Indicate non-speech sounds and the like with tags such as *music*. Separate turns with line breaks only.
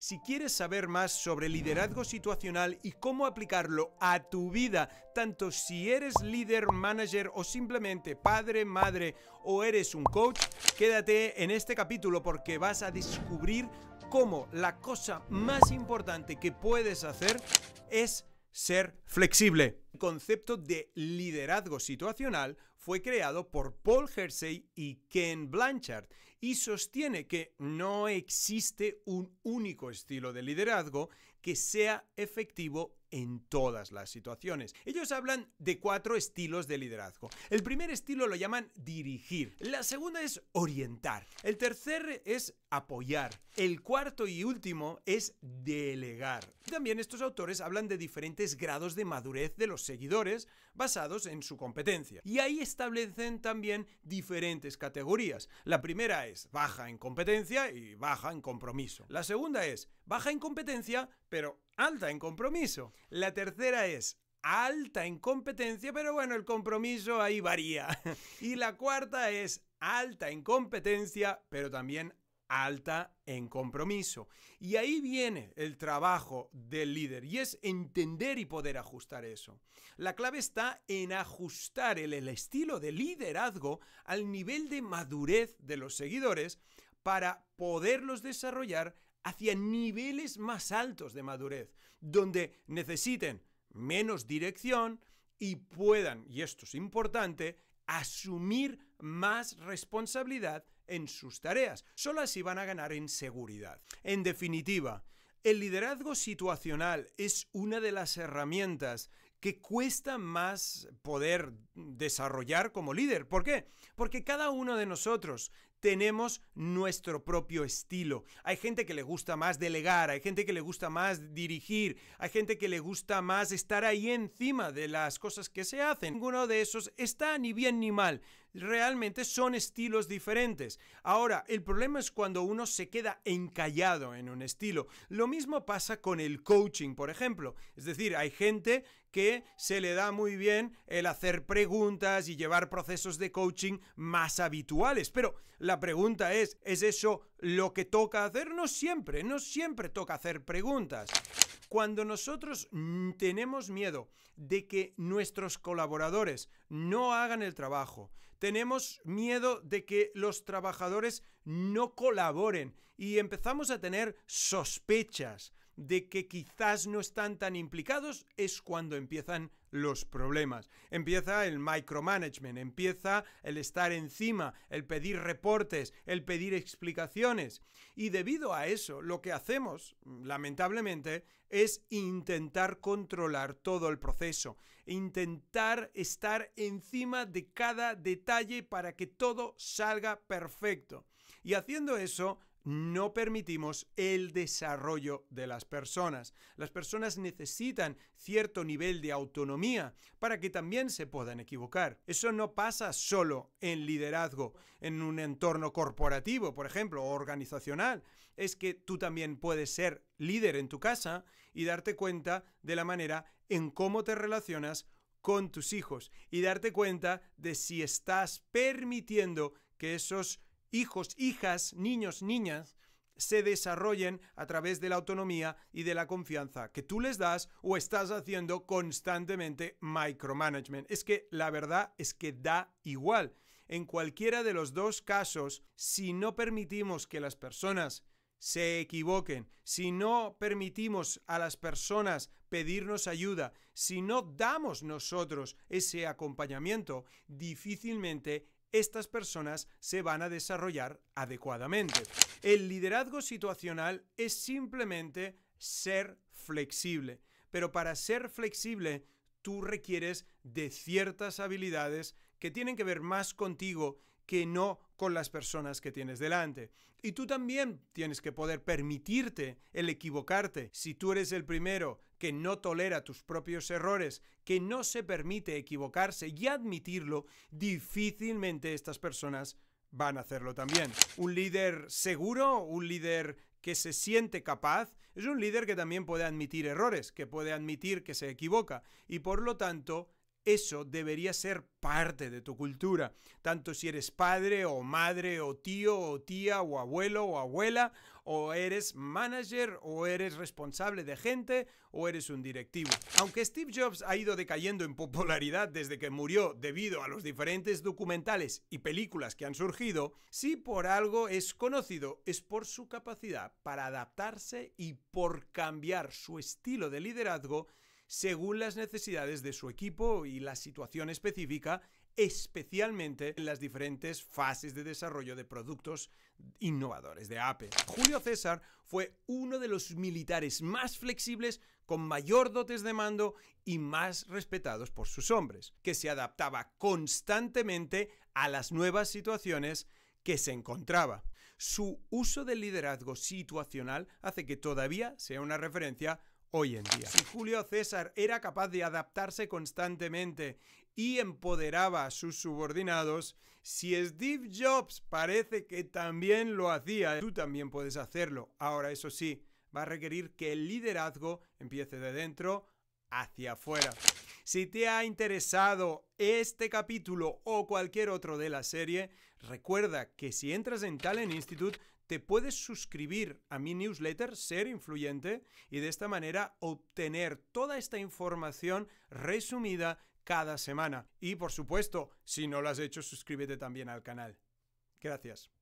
Si quieres saber más sobre liderazgo situacional y cómo aplicarlo a tu vida, tanto si eres líder, manager o simplemente padre, madre o eres un coach, quédate en este capítulo porque vas a descubrir cómo la cosa más importante que puedes hacer es ser flexible. El concepto de liderazgo situacional fue creado por Paul Hersey y Ken Blanchard y sostiene que no existe un único estilo de liderazgo que sea efectivo en todas las situaciones. Ellos hablan de cuatro estilos de liderazgo. El primer estilo lo llaman dirigir, la segunda es orientar, el tercer es apoyar, el cuarto y último es delegar. También estos autores hablan de diferentes grados de madurez de los seguidores basados en su competencia. Y ahí establecen también diferentes categorías. La primera es baja en competencia y baja en compromiso. La segunda es baja en competencia pero alta en compromiso. La tercera es alta en competencia, pero bueno, el compromiso ahí varía. *laughs* Y la cuarta es alta en competencia, pero también alta en compromiso. Y ahí viene el trabajo del líder y es entender y poder ajustar eso. La clave está en ajustar el, estilo de liderazgo al nivel de madurez de los seguidores para poderlos desarrollar hacia niveles más altos de madurez, donde necesiten menos dirección y puedan, y esto es importante, asumir más responsabilidad en sus tareas. Solo así van a ganar en seguridad. En definitiva, el liderazgo situacional es una de las herramientas que cuesta más poder desarrollar como líder. ¿Por qué? Porque cada uno de nosotros tenemos nuestro propio estilo. Hay gente que le gusta más delegar, hay gente que le gusta más dirigir, hay gente que le gusta más estar ahí encima de las cosas que se hacen. Ninguno de esos está ni bien ni mal. Realmente son estilos diferentes. Ahora, el problema es cuando uno se queda encallado en un estilo. Lo mismo pasa con el coaching, por ejemplo. Es decir, hay gente que se le da muy bien el hacer preguntas y llevar procesos de coaching más habituales, pero la pregunta es, ¿es eso lo que toca hacer? No siempre, no siempre toca hacer preguntas. Cuando nosotros mm, tenemos miedo de que nuestros colaboradores no hagan el trabajo, tenemos miedo de que los trabajadores no colaboren y empezamos a tener sospechas de que quizás no están tan implicados es cuando empiezan los problemas. Empieza el micromanagement, empieza el estar encima, el pedir reportes, el pedir explicaciones. Y debido a eso, lo que hacemos, lamentablemente, es intentar controlar todo el proceso, intentar estar encima de cada detalle para que todo salga perfecto. Y haciendo eso, no permitimos el desarrollo de las personas. Las personas necesitan cierto nivel de autonomía para que también se puedan equivocar. Eso no pasa solo en liderazgo, en un entorno corporativo, por ejemplo, o organizacional. Es que tú también puedes ser líder en tu casa y darte cuenta de la manera en cómo te relacionas con tus hijos y darte cuenta de si estás permitiendo que esos hijos, hijas, niños, niñas, se desarrollen a través de la autonomía y de la confianza que tú les das o estás haciendo constantemente micromanagement. Es que la verdad es que da igual. En cualquiera de los dos casos, si no permitimos que las personas se equivoquen, si no permitimos a las personas pedirnos ayuda, si no damos nosotros ese acompañamiento, difícilmente estas personas se van a desarrollar adecuadamente. El liderazgo situacional es simplemente ser flexible, pero para ser flexible tú requieres de ciertas habilidades que tienen que ver más contigo que no con las personas que tienes delante. Y tú también tienes que poder permitirte el equivocarte. Si tú eres el primero que no tolera tus propios errores, que no se permite equivocarse y admitirlo, difícilmente estas personas van a hacerlo también. Un líder seguro, un líder que se siente capaz, es un líder que también puede admitir errores, que puede admitir que se equivoca y por lo tanto eso debería ser parte de tu cultura, tanto si eres padre o madre o tío o tía o abuelo o abuela, o eres manager o eres responsable de gente o eres un directivo. Aunque Steve Jobs ha ido decayendo en popularidad desde que murió debido a los diferentes documentales y películas que han surgido, si por algo es conocido es por su capacidad para adaptarse y por cambiar su estilo de liderazgo según las necesidades de su equipo y la situación específica, especialmente en las diferentes fases de desarrollo de productos innovadores de APE. Julio César fue uno de los militares más flexibles, con mayor dotes de mando y más respetados por sus hombres, que se adaptaba constantemente a las nuevas situaciones que se encontraba. Su uso del liderazgo situacional hace que todavía sea una referencia hoy en día. Si Julio César era capaz de adaptarse constantemente y empoderaba a sus subordinados, si Steve Jobs parece que también lo hacía, tú también puedes hacerlo. Ahora, eso sí, va a requerir que el liderazgo empiece de dentro hacia afuera. Si te ha interesado este capítulo o cualquier otro de la serie, recuerda que si entras en Talent Institute te puedes suscribir a mi newsletter, ser influyente y de esta manera obtener toda esta información resumida cada semana. Y por supuesto, si no lo has hecho, suscríbete también al canal. Gracias.